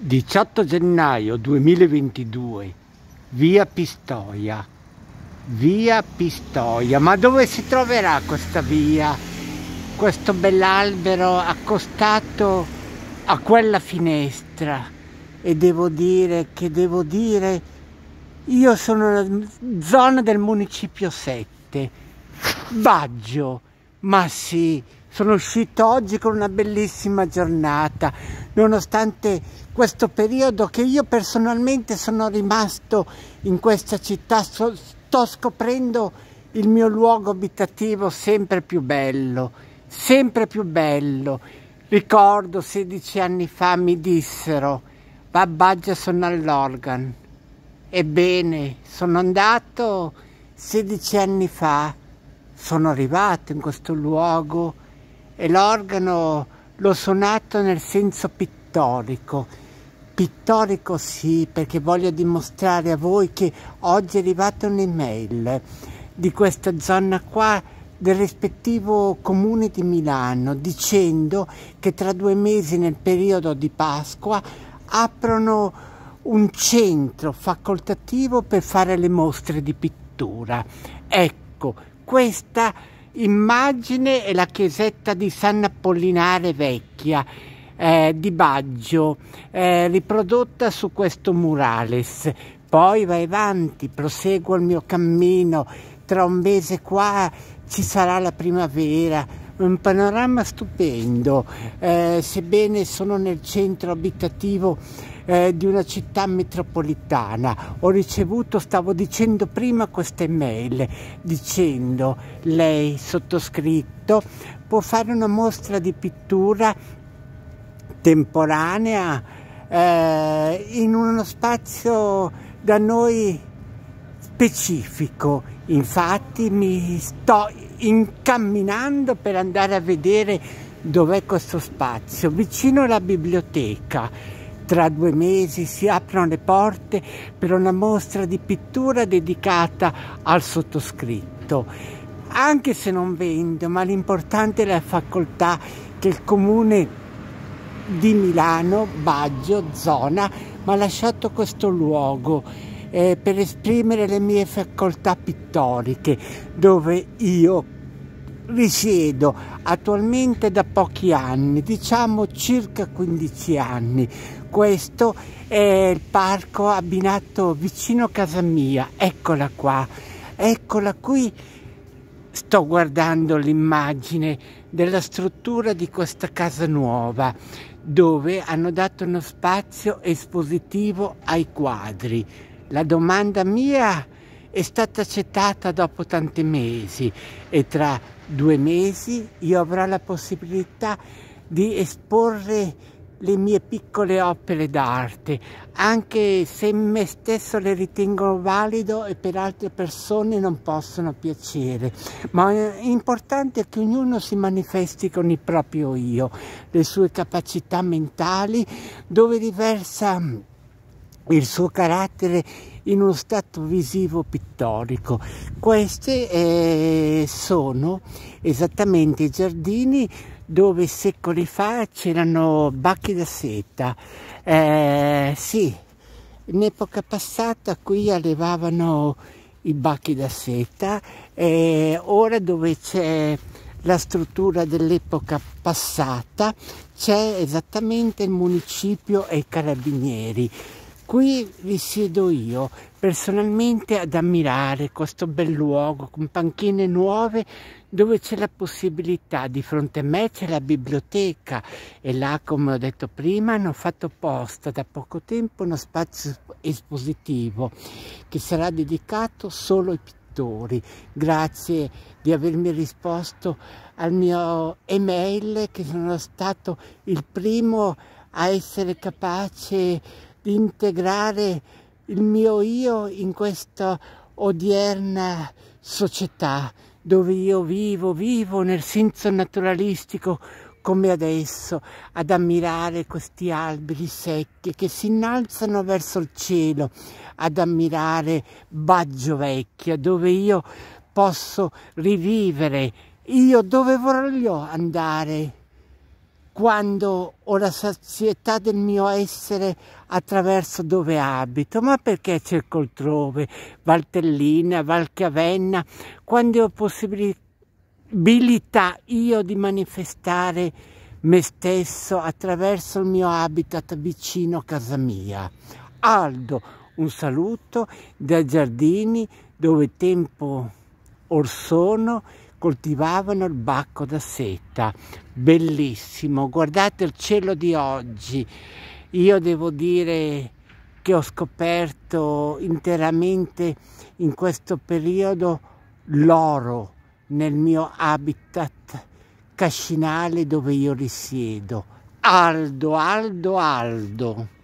18 gennaio 2022, via Pistoia. Via Pistoia, ma dove si troverà questa via? Questo bell'albero accostato a quella finestra. E devo dire che devo dire, io sono nella zona del municipio 7, Vaggio, ma sì. Sono uscito oggi con una bellissima giornata, nonostante questo periodo che io personalmente sono rimasto in questa città, so, sto scoprendo il mio luogo abitativo sempre più bello, sempre più bello. Ricordo 16 anni fa mi dissero, Babbaggia sono all'organ. Ebbene, sono andato 16 anni fa, sono arrivato in questo luogo e l'organo l'ho suonato nel senso pittorico. Pittorico sì, perché voglio dimostrare a voi che oggi è arrivata un'email di questa zona qua del rispettivo comune di Milano dicendo che tra due mesi nel periodo di Pasqua aprono un centro facoltativo per fare le mostre di pittura. Ecco, questa immagine è la chiesetta di San Apollinare Vecchia eh, di Baggio, eh, riprodotta su questo murales. Poi vai avanti, proseguo il mio cammino, tra un mese qua ci sarà la primavera, un panorama stupendo, eh, sebbene sono nel centro abitativo eh, di una città metropolitana. Ho ricevuto, stavo dicendo prima, questa email dicendo lei sottoscritto può fare una mostra di pittura temporanea eh, in uno spazio da noi specifico. Infatti mi sto incamminando per andare a vedere dov'è questo spazio, vicino alla biblioteca. Tra due mesi si aprono le porte per una mostra di pittura dedicata al sottoscritto. Anche se non vendo, ma l'importante è la facoltà che il comune di Milano, Baggio, zona, mi ha lasciato questo luogo eh, per esprimere le mie facoltà pittoriche, dove io risiedo attualmente da pochi anni, diciamo circa 15 anni. Questo è il parco abbinato vicino a casa mia, eccola qua, eccola qui. Sto guardando l'immagine della struttura di questa casa nuova dove hanno dato uno spazio espositivo ai quadri la domanda mia è stata accettata dopo tanti mesi e tra due mesi io avrò la possibilità di esporre le mie piccole opere d'arte, anche se me stesso le ritengo valido e per altre persone non possono piacere, ma è importante che ognuno si manifesti con il proprio io, le sue capacità mentali, dove riversa il suo carattere in uno stato visivo pittorico. Questi eh, sono esattamente i giardini dove secoli fa c'erano bacchi da seta. Eh, sì, in epoca passata qui allevavano i bacchi da seta, e eh, ora dove c'è la struttura dell'epoca passata c'è esattamente il municipio e i carabinieri. Qui vi siedo io personalmente ad ammirare questo bel luogo con panchine nuove dove c'è la possibilità, di fronte a me c'è la biblioteca e là come ho detto prima hanno fatto posta da poco tempo uno spazio espositivo che sarà dedicato solo ai pittori. Grazie di avermi risposto al mio email che sono stato il primo a essere capace integrare il mio io in questa odierna società dove io vivo, vivo nel senso naturalistico come adesso, ad ammirare questi alberi secchi che si innalzano verso il cielo, ad ammirare Baggio Vecchia, dove io posso rivivere, io dove voglio andare quando ho la sazietà del mio essere attraverso dove abito, ma perché cerco altrove, Valtellina, Valchiavenna, quando ho possibilità io di manifestare me stesso attraverso il mio habitat vicino a casa mia. Aldo, un saluto da Giardini dove tempo or sono coltivavano il bacco da seta. Bellissimo, guardate il cielo di oggi. Io devo dire che ho scoperto interamente in questo periodo l'oro nel mio habitat cascinale dove io risiedo. Aldo, Aldo, Aldo.